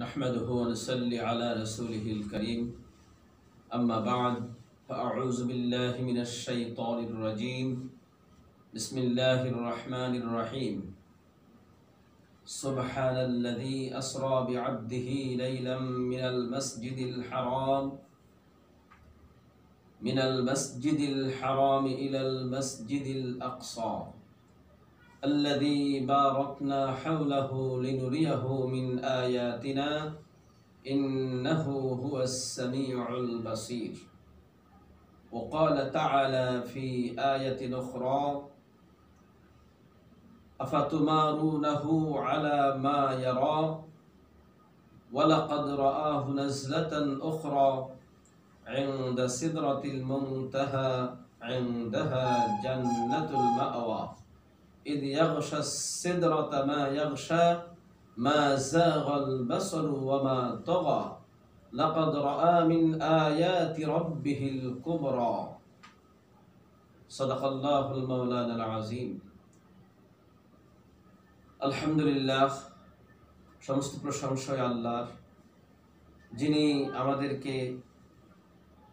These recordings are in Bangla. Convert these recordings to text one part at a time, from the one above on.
نحمده ونصلي على رسوله الكريم أما بعد فأعوذ بالله من الشيطان الرجيم بسم الله الرحمن الرحيم سبحان الذي أسرى بعبده ليلا من المسجد الحرام من المسجد الحرام إلى المسجد الأقصى الذي باركنا حوله لنريه من آياتنا إنه هو السميع البصير وقال تعالى في آية أخرى أفتمارونه على ما يرى ولقد رآه نزلة أخرى عند سدرة المنتهى عندها جنة المأوى إذ يغشى السدرة ما يغشى ما زاغ البصر وما طغى لقد رأى من آيات ربه الكبرى صدق الله المولانا العظيم الحمد لله সমস্ত প্রশংসয় আল্লাহর যিনি আমাদেরকে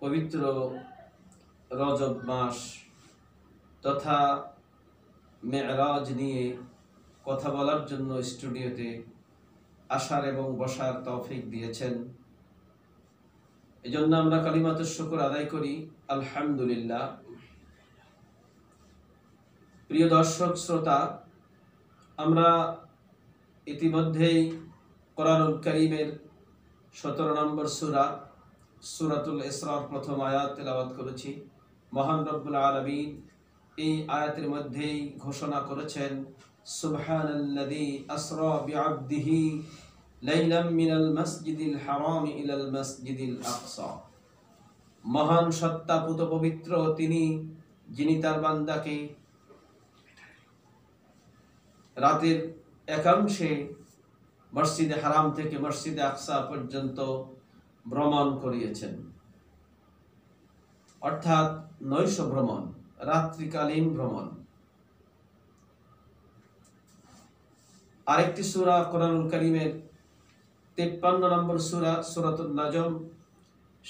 পবিত্র রজব মাস তথা মেরাজ নিয়ে কথা বলার জন্য স্টুডিওতে আসার এবং বসার তৌফিক দিয়েছেন এই জন্য আমরা কালিমাতের শুকর আদায় করি আলহামদুলিল্লাহ প্রিয় দর্শক শ্রোতা আমরা ইতিমধ্যেই কোরআনুল করিমের সতেরো নম্বর সুরা সুরাতুল ইসরার প্রথম আয়াত তেলাবাদ করেছি মহান রব্বুল আলমিন এই আয়াতের মধ্যেই ঘোষণা করেছেন মহান সত্তা পুত পবিত্র তিনি যিনি তার বান্দাকে রাতের একাংশে মসজিদে হারাম থেকে মসজিদে আকসা পর্যন্ত ভ্রমণ করিয়েছেন অর্থাৎ নৈশ ভ্রমণ রাত্রিকালীন ভ্রমণ আরেকটি সুরা কোরআনুল করিমের তেপ্পান্ন নম্বর সুরা সুরাতুল নাজম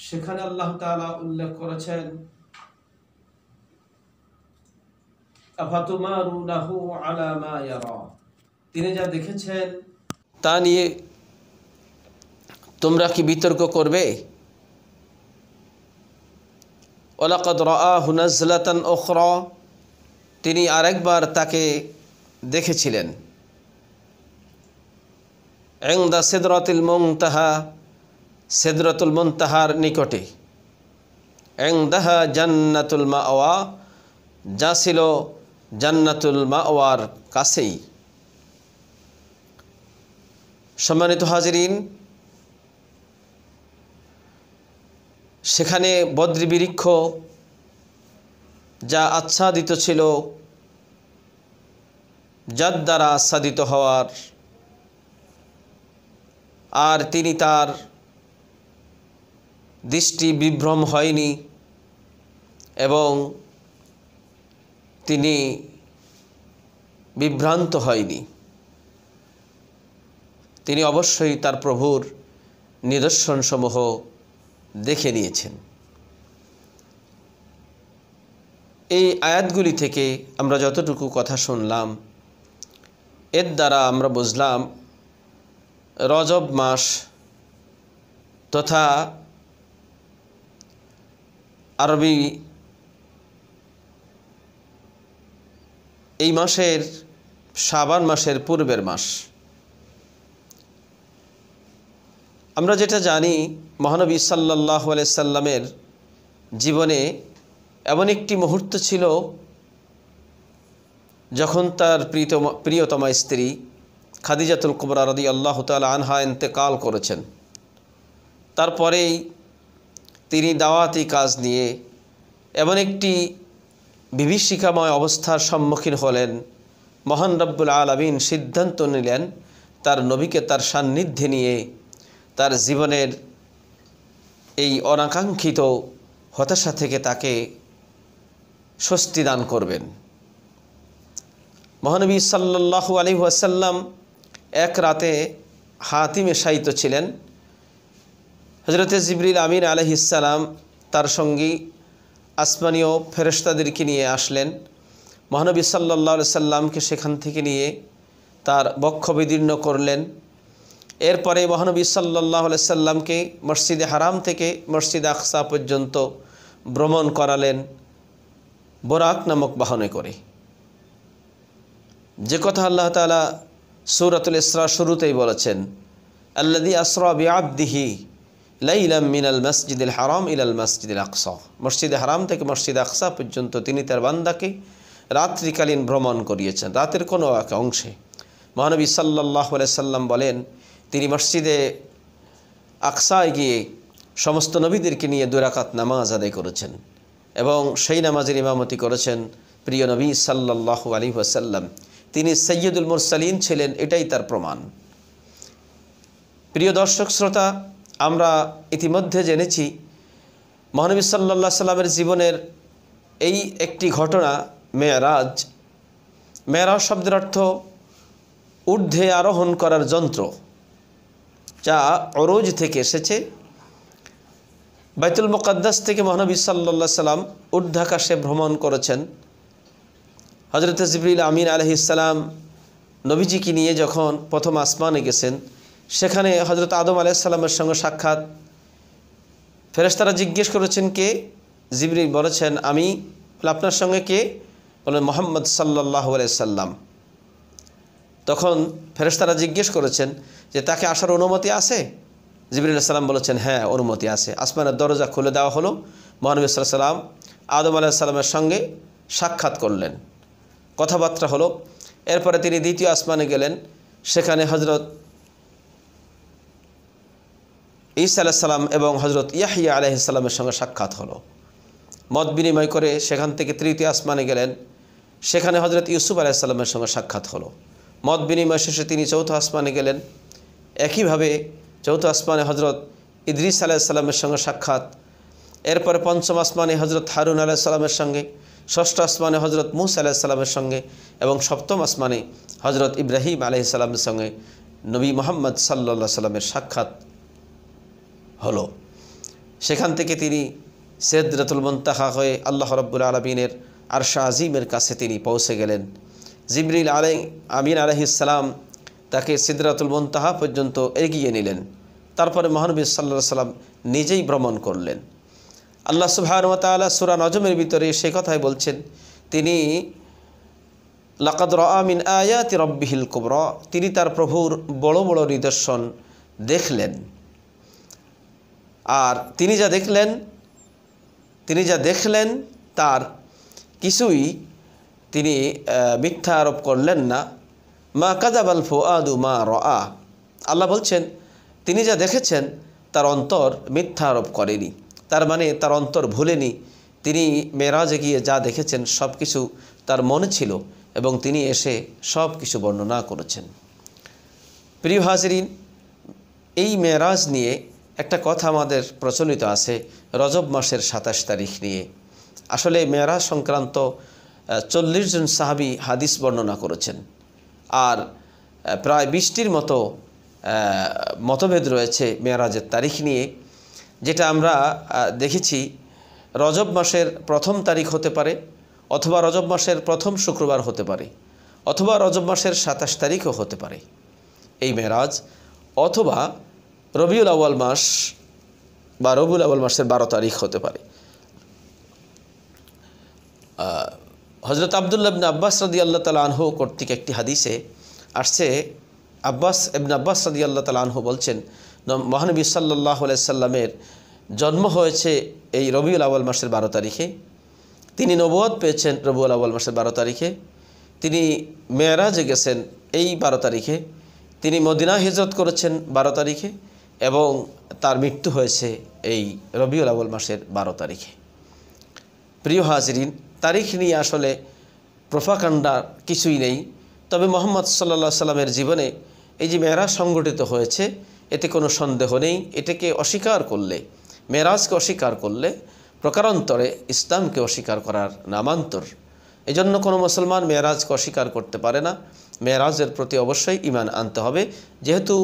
সেখানে আল্লাহ তালা উল্লেখ করেছেন তিনি যা দেখেছেন তা নিয়ে তোমরা কি বিতর্ক করবে ওলাকদ রাহু হুনাজলাতন ওখর তিনি আরেকবার তাকে দেখেছিলেন এং দ্য সেদরতুল মোংতাহা সেদরতুল মন্তাহার নিকটে দাহা জান্নাতুল মা ওয়া যা ছিল জান্নাতুল মা ওয়ার কাছেই সম্মানিত হাজরিন সেখানে বদ্রিবৃক্ষ যা আচ্ছাদিত ছিল যার দ্বারা আচ্ছাদিত হওয়ার আর তিনি তার দৃষ্টি বিভ্রম হয়নি এবং তিনি বিভ্রান্ত হয়নি তিনি অবশ্যই তার প্রভুর নিদর্শনসমূহ দেখে নিয়েছেন এই আয়াতগুলি থেকে আমরা যতটুকু কথা শুনলাম এর দ্বারা আমরা বুঝলাম রজব মাস তথা আরবি এই মাসের সাবান মাসের পূর্বের মাস আমরা যেটা জানি মহানবী সাল্লাহ সাল্লামের জীবনে এমন একটি মুহূর্ত ছিল যখন তার প্রিয়তমা প্রিয়তমা স্ত্রী খাদিজাতুল কুমরা রদি আল্লাহ তাল আনহা ইন্তেকাল করেছেন তারপরেই তিনি দাওয়াতি কাজ নিয়ে এমন একটি বিভীষিকাময় অবস্থার সম্মুখীন হলেন মহান রব্বুল আলমিন সিদ্ধান্ত নিলেন তার নবীকে তার সান্নিধ্যে নিয়ে তার জীবনের এই অনাকাঙ্ক্ষিত হতাশা থেকে তাকে স্বস্তি দান করবেন মহানবী সাল্লাহ আলী ওয়াসাল্লাম এক রাতে হাতিমে শায়িত ছিলেন হজরতে জিবরিল আমিন আলহিসাল্লাম তার সঙ্গী আসমানীয় ফেরস্তাদেরকে নিয়ে আসলেন মহানবী সাল্লা সাল্লামকে সেখান থেকে নিয়ে তার বক্ষ বিদীর্ণ করলেন এরপরে মহানবী সাল্লাহ সাল্লামকে মসজিদে হারাম থেকে মসজিদ আকসা পর্যন্ত ভ্রমণ করালেন বোরাক নামক বাহনে করে যে কথা আল্লাহ তালা সুরাতুল ইসরা শুরুতেই বলেছেন আল্লাদি আসরা আবদিহি লাইলাম মিনাল মসজিদ হারাম ইলাল মসজিদ আকসা মসজিদে হারাম থেকে মসজিদ আকসা পর্যন্ত তিনি তার বান্দাকে রাত্রিকালীন ভ্রমণ করিয়েছেন রাতের কোনো এক অংশে মহানবী সাল্লাহ সাল্লাম বলেন তিনি মসজিদে আকসায় গিয়ে সমস্ত নবীদেরকে নিয়ে দুরাকাত নামাজ আদায় করেছেন এবং সেই নামাজের ইমামতি করেছেন প্রিয় নবী সাল্লাহ আলী ওসাল্লাম তিনি সৈয়দুল মুরসালিন ছিলেন এটাই তার প্রমাণ প্রিয় দর্শক শ্রোতা আমরা ইতিমধ্যে জেনেছি মহানবী সাল্লা সাল্লামের জীবনের এই একটি ঘটনা মেয়ারাজ মেয়ারাজ শব্দের অর্থ ঊর্ধ্বে আরোহণ করার যন্ত্র যা অরোজ থেকে এসেছে বাইতুল মোকাদ্দাস থেকে মহানবী সাল্লা সাল্লাম উর্ধাকাশে ভ্রমণ করেছেন হজরত জিবরিল আমিন আলহিসাল্লাম নবীজিকে নিয়ে যখন প্রথম আসমানে গেছেন সেখানে হজরত আদম আলাইসাল্লামের সঙ্গে সাক্ষাৎ ফেরেস্তারা জিজ্ঞেস করেছেন কে জিবরিল বলেছেন আমি আপনার সঙ্গে কে বলেন মোহাম্মদ সাল্লাহ আলাইসাল্লাম তখন ফেরেস্তারা জিজ্ঞেস করেছেন যে তাকে আসার অনুমতি আছে জিবরুল সালাম বলেছেন হ্যাঁ অনুমতি আছে আসমানের দরজা খুলে দেওয়া হলো মহানবী সাল্লাম আদম আলাইসাল্লামের সঙ্গে সাক্ষাৎ করলেন কথাবার্তা হলো এরপরে তিনি দ্বিতীয় আসমানে গেলেন সেখানে হজরত ঈসা আলাইসাল্লাম এবং হজরত ইয়াহিয়া আলাইসাল্লামের সঙ্গে সাক্ষাৎ হলো মত বিনিময় করে সেখান থেকে তৃতীয় আসমানে গেলেন সেখানে হজরত ইউসুফ আলাইসাল্লামের সঙ্গে সাক্ষাৎ হলো মত বিনিময় শেষে তিনি চৌথ আসমানে গেলেন একইভাবে চৌথ আসমানে হজরত ইদ্রিস আলাইসাল্লামের সঙ্গে সাক্ষাৎ এরপরে পঞ্চম আসমানে হজরত হারুন আলাইসাল্লামের সঙ্গে ষষ্ঠ আসমানে হজরত মুস আলাইসাল্লামের সঙ্গে এবং সপ্তম আসমানে হজরত ইব্রাহিম আলাইসাল্লামের সঙ্গে নবী মোহাম্মদ সাল্লা সাল্লামের সাক্ষাৎ হলো সেখান থেকে তিনি রতুল মন্তাহা হয়ে আল্লাহ রব্বুল আলমিনের আরশা আজিমের কাছে তিনি পৌঁছে গেলেন জিবরিল আলাই আমিন আলহিসাল্লাম তাকে সিদ্রাতুল মন্তাহা পর্যন্ত এগিয়ে নিলেন তারপরে মহানবী সাল্লা সাল্লাম নিজেই ভ্রমণ করলেন আল্লাহ সুবাহনতালা সুরা নজমের ভিতরে সে কথাই বলছেন তিনি লাকাদ আমিন আয়াতি রব্বিহিল কুবর তিনি তার প্রভুর বড় বড় নিদর্শন দেখলেন আর তিনি যা দেখলেন তিনি যা দেখলেন তার কিছুই তিনি মিথ্যা আরোপ করলেন না মা কাজাবাল আদু মা রআ আল্লাহ বলছেন তিনি যা দেখেছেন তার অন্তর মিথ্যা আরোপ করেনি তার মানে তার অন্তর ভুলেনি তিনি মেরাজে গিয়ে যা দেখেছেন সব কিছু তার মনে ছিল এবং তিনি এসে সব কিছু বর্ণনা করেছেন প্রিয় হাজরিন এই মেরাজ নিয়ে একটা কথা আমাদের প্রচলিত আছে রজব মাসের সাতাশ তারিখ নিয়ে আসলে মেরাজ সংক্রান্ত চল্লিশ জন সাহাবি হাদিস বর্ণনা করেছেন আর প্রায় বিশটির মতো মতভেদ রয়েছে মেয়ারাজের তারিখ নিয়ে যেটা আমরা দেখেছি রজব মাসের প্রথম তারিখ হতে পারে অথবা রজব মাসের প্রথম শুক্রবার হতে পারে অথবা রজব মাসের সাতাশ তারিখও হতে পারে এই মেয়ারাজ অথবা রবিউল আউ্য়াল মাস বা রবিউল আউ্য়াল মাসের বারো তারিখ হতে পারে হজরত আবদুল্লাবিন আব্বাস রদি আল্লাহ তালা আনহু কর্তৃক একটি হাদিসে আসছে আব্বাস এবন আব্বাস রদি আল্লাহ তালা আনহু বলছেন মহানবী সাল্লাহ সাল্লামের জন্ম হয়েছে এই রবিউল আউ্বাল মাসের বারো তারিখে তিনি নবদ পেয়েছেন রবিউল আউ্বাল মাসের বারো তারিখে তিনি মেয়েরাজে গেছেন এই বারো তারিখে তিনি মদিনা হিজরত করেছেন বারো তারিখে এবং তার মৃত্যু হয়েছে এই রবিউল আউ্বাল মাসের বারো তারিখে প্রিয় হাজরিন তারিখ নিয়ে আসলে প্রফাকাণ্ডা কিছুই নেই তবে মোহাম্মদ সাল্লা সাল্লামের জীবনে এই যে মেয়েরাজ সংগঠিত হয়েছে এতে কোনো সন্দেহ নেই এটাকে অস্বীকার করলে মেয়েরাজকে অস্বীকার করলে প্রকারান্তরে ইসলামকে অস্বীকার করার নামান্তর এজন্য কোনো মুসলমান মেয়েরাজকে অস্বীকার করতে পারে না মেয়েরাজের প্রতি অবশ্যই ইমান আনতে হবে যেহেতু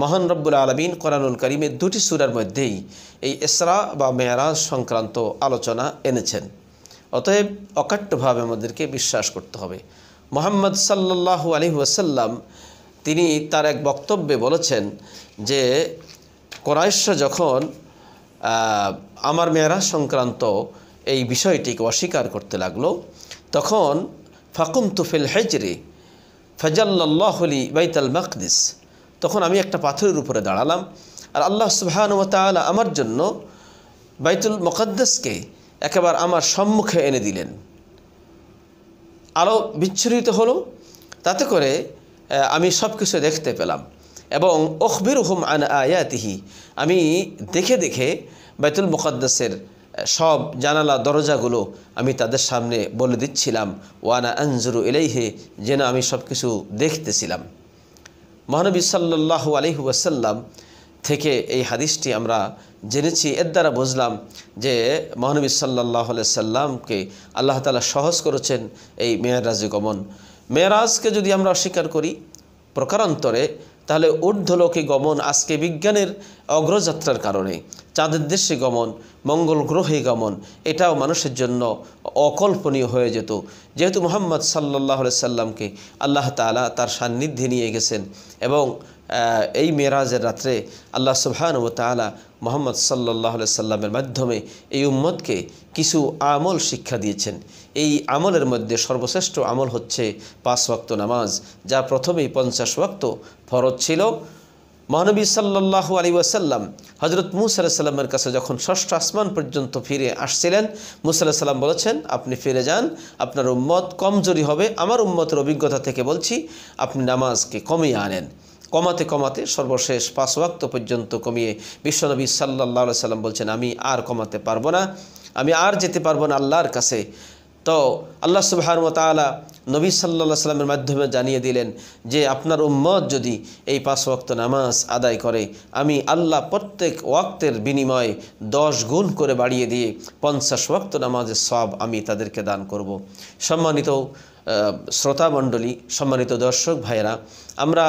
মহান রব্বুল আলমিন কোরআনুল করিমের দুটি সুরার মধ্যেই এই এসরা বা মেয়েরাজ সংক্রান্ত আলোচনা এনেছেন অতএব অকাট্যভাবে আমাদেরকে বিশ্বাস করতে হবে মোহাম্মদ সাল্লাহ আলী ওয়াসাল্লাম তিনি তার এক বক্তব্যে বলেছেন যে কোরাইশরা যখন আমার মেয়েরা সংক্রান্ত এই বিষয়টিকে অস্বীকার করতে লাগলো তখন ফাকুম তুফিল হেজরি ফজাল্লাহলি বাইতাল মকদিস তখন আমি একটা পাথরের উপরে দাঁড়ালাম আর আল্লাহ সুবাহানুমতালা আমার জন্য বাইতুল মকদ্দাসকে একেবারে আমার সম্মুখে এনে দিলেন আলো বিচ্ছুরিত হলো তাতে করে আমি সব কিছু দেখতে পেলাম এবং অখবির হুম আন আয়াতিহি আমি দেখে দেখে বাইতুল মুকদ্দাসের সব জানালা দরজাগুলো আমি তাদের সামনে বলে দিচ্ছিলাম ওয়ানা আনজুরু এলাইহে যেন আমি সব কিছু দেখতেছিলাম মহানবী সাল্লাহ আলহি ওয়াসাল্লাম থেকে এই হাদিসটি আমরা জেনেছি এর দ্বারা বুঝলাম যে মহানবী সাল্লাহ সাল্লামকে আল্লাহ তালা সহজ করেছেন এই মেয়েরাজে গমন মেয়েরাজকে যদি আমরা অস্বীকার করি প্রকারান্তরে তাহলে ঊর্ধ্বলোকে গমন আজকে বিজ্ঞানের অগ্রযাত্রার কারণে চাঁদের দেশে গমন মঙ্গল গ্রহে গমন এটাও মানুষের জন্য অকল্পনীয় হয়ে যেত যেহেতু মোহাম্মদ সাল্লাহ সাল্লামকে আল্লাহ তালা তার সান্নিধ্যে নিয়ে গেছেন এবং এই মেরাজের রাত্রে আল্লাহ সুবহান ও তালা মোহাম্মদ সাল্লাহ সাল্লামের মাধ্যমে এই উম্মদকে কিছু আমল শিক্ষা দিয়েছেন এই আমলের মধ্যে সর্বশ্রেষ্ঠ আমল হচ্ছে পাঁচ ওয়াক্ত নামাজ যা প্রথমেই পঞ্চাশ ওয়াক্ত ফরজ ছিল মহানবী সাল্লাহ আলী ওয়াসাল্লাম হজরত মুসাল্লাহ সাল্লামের কাছে যখন ষষ্ঠ আসমান পর্যন্ত ফিরে আসছিলেন মুসাল্লাহ সাল্লাম বলেছেন আপনি ফিরে যান আপনার উম্মত কমজোরি হবে আমার উম্মতের অভিজ্ঞতা থেকে বলছি আপনি নামাজকে কমিয়ে আনেন কমাতে কমাতে সর্বশেষ পাঁচ ওয়াক্ত পর্যন্ত কমিয়ে বিশ্বনবী সাল্লা সাল্লাম বলছেন আমি আর কমাতে পারবো না আমি আর যেতে পারবো না আল্লাহর কাছে তো আল্লাহ সুবাহরমতালা নবী সাল্লা সাল্লামের মাধ্যমে জানিয়ে দিলেন যে আপনার উম্মত যদি এই পাঁচ ওয়াক্ত নামাজ আদায় করে আমি আল্লাহ প্রত্যেক ওয়াক্তের বিনিময়ে দশ গুণ করে বাড়িয়ে দিয়ে পঞ্চাশ ওয়াক্ত নামাজের সব আমি তাদেরকে দান করব। সম্মানিত শ্রোতা মণ্ডলী সম্মানিত দর্শক ভাইরা আমরা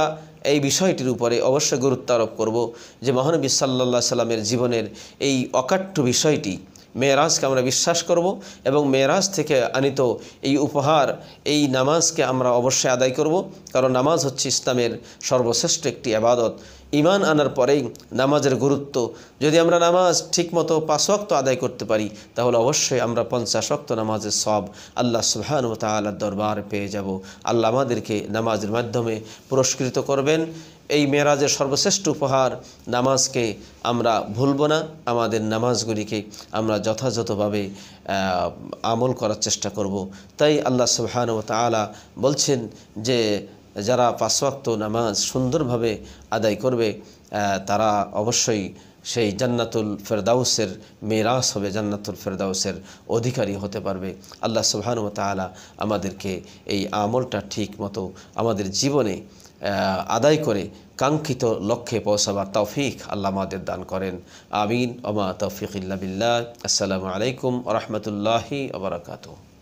এই বিষয়টির উপরে অবশ্যই গুরুত্ব আরোপ করব যে মহানবী সাল্লা সাল্লামের জীবনের এই অকাট্য বিষয়টি মেয়েরাজকে আমরা বিশ্বাস করব এবং মেয়েরাজ থেকে আনিত এই উপহার এই নামাজকে আমরা অবশ্যই আদায় করব কারণ নামাজ হচ্ছে ইসলামের সর্বশ্রেষ্ঠ একটি আবাদত ইমান আনার পরেই নামাজের গুরুত্ব যদি আমরা নামাজ ঠিকমতো পাঁচক্ত আদায় করতে পারি তাহলে অবশ্যই আমরা পঞ্চাশক্ত নামাজের সব আল্লাহ সুহান ও তাল্লাহ দরবার পেয়ে যাব আল্লাহ আমাদেরকে নামাজের মাধ্যমে পুরস্কৃত করবেন এই মেয়েরাজের সর্বশ্রেষ্ঠ উপহার নামাজকে আমরা ভুলব না আমাদের নামাজগুলিকে আমরা যথাযথভাবে আমল করার চেষ্টা করব তাই আল্লাহ সুবহানু তালা বলছেন যে যারা পাশ্বাক্ত নামাজ সুন্দরভাবে আদায় করবে তারা অবশ্যই সেই জান্নাতুল ফেরদাউসের মেরাস হবে জান্নাতুল ফেরদাউসের অধিকারী হতে পারবে আল্লাহ সুবহানু তালা আমাদেরকে এই আমলটা ঠিক মতো আমাদের জীবনে আদায় করে কাঙ্ক্ষিত লক্ষ্যে পৌঁছাবার তৌফিক আল্লাহ মাদের দান করেন আমিন ওমা তৌফিক বিল্লাহ আসসালামু আলাইকুম রহমতুল্লাহি আবরাকাতু